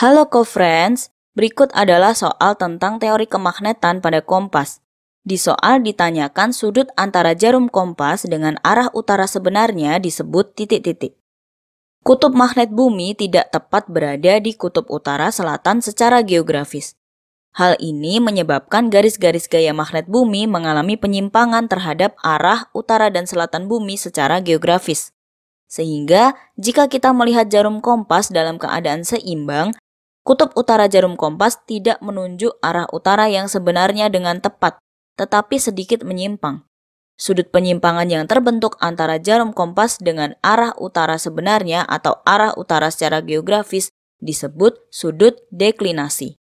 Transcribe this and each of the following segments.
Halo co-friends, berikut adalah soal tentang teori kemagnetan pada kompas. Di soal ditanyakan sudut antara jarum kompas dengan arah utara sebenarnya disebut titik-titik. Kutub magnet bumi tidak tepat berada di kutub utara selatan secara geografis. Hal ini menyebabkan garis-garis gaya magnet bumi mengalami penyimpangan terhadap arah utara dan selatan bumi secara geografis. Sehingga, jika kita melihat jarum kompas dalam keadaan seimbang, Kutub utara jarum kompas tidak menunjuk arah utara yang sebenarnya dengan tepat, tetapi sedikit menyimpang. Sudut penyimpangan yang terbentuk antara jarum kompas dengan arah utara sebenarnya atau arah utara secara geografis disebut sudut deklinasi.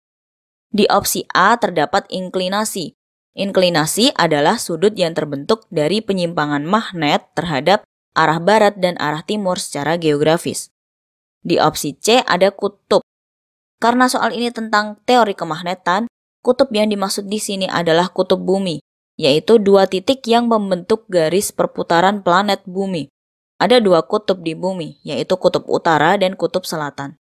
Di opsi A terdapat inklinasi. Inklinasi adalah sudut yang terbentuk dari penyimpangan magnet terhadap arah barat dan arah timur secara geografis. Di opsi C ada kutub karena soal ini tentang teori kemagnetan, kutub yang dimaksud di sini adalah kutub bumi, yaitu dua titik yang membentuk garis perputaran planet bumi. Ada dua kutub di bumi, yaitu kutub utara dan kutub selatan.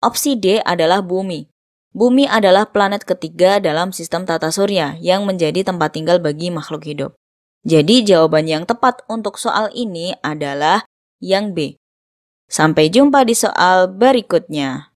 Opsi D adalah bumi. Bumi adalah planet ketiga dalam sistem tata surya yang menjadi tempat tinggal bagi makhluk hidup. Jadi jawaban yang tepat untuk soal ini adalah yang B. Sampai jumpa di soal berikutnya.